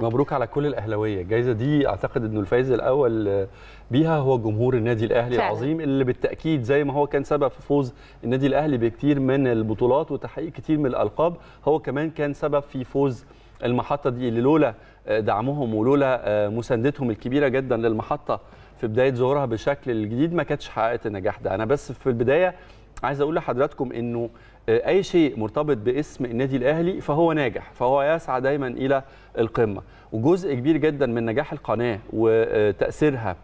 مبروك على كل الاهلاويه الجائزه دي اعتقد انه الفائز الاول بيها هو جمهور النادي الاهلي فعلا. العظيم اللي بالتاكيد زي ما هو كان سبب في فوز النادي الاهلي بكتير من البطولات وتحقيق كتير من الالقاب هو كمان كان سبب في فوز المحطه دي اللي لولا دعمهم ولولا مساندتهم الكبيره جدا للمحطه في بدايه ظهورها بالشكل الجديد ما كانتش حققت النجاح ده انا بس في البدايه عايز اقول لحضراتكم انه آه، اي شيء مرتبط باسم النادي الاهلي فهو ناجح فهو يسعى دايما الى القمه وجزء كبير جدا من نجاح القناه وتاثيرها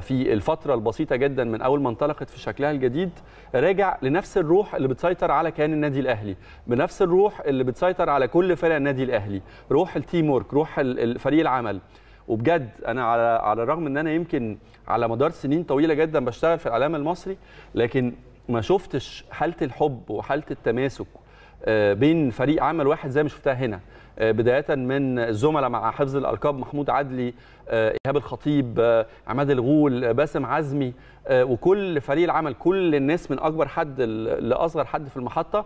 في الفترة البسيطة جدا من أول ما انطلقت في شكلها الجديد راجع لنفس الروح اللي بتسيطر على كيان النادي الأهلي بنفس الروح اللي بتسيطر على كل فرق النادي الأهلي روح التيم ورك روح فريق العمل وبجد انا على على الرغم ان انا يمكن على مدار سنين طويله جدا بشتغل في الاعلام المصري لكن ما شفتش حاله الحب وحاله التماسك آه، بين فريق عمل واحد زي ما شفتها هنا آه، بدايه من الزملاء مع حفظ الالقاب محمود عدلي آه، ايهاب الخطيب عماد الغول باسم عزمي وكل فريق العمل كل الناس من اكبر حد لاصغر حد في المحطه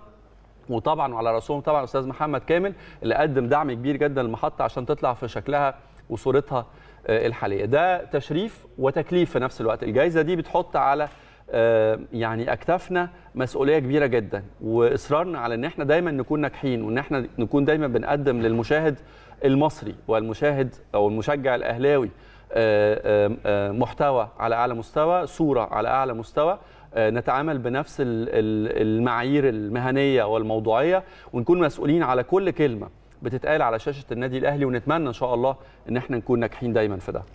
وطبعا وعلى راسهم طبعا استاذ محمد كامل اللي قدم دعم كبير جدا للمحطه عشان تطلع في شكلها وصورتها الحاليه ده تشريف وتكليف في نفس الوقت الجائزه دي بتحط على آه، يعني اكتفنا مسؤوليه كبيره جدا واصرارنا على ان احنا دايما نكون ناجحين وان احنا نكون دايما بنقدم للمشاهد المصري والمشاهد او المشجع الاهلاوي آه، آه، محتوى على اعلى مستوى صوره على اعلى مستوى نتعامل بنفس المعايير المهنيه والموضوعيه ونكون مسؤولين على كل كلمه بتتقال على شاشه النادي الاهلي ونتمنى ان شاء الله ان احنا نكون ناجحين دايما في ده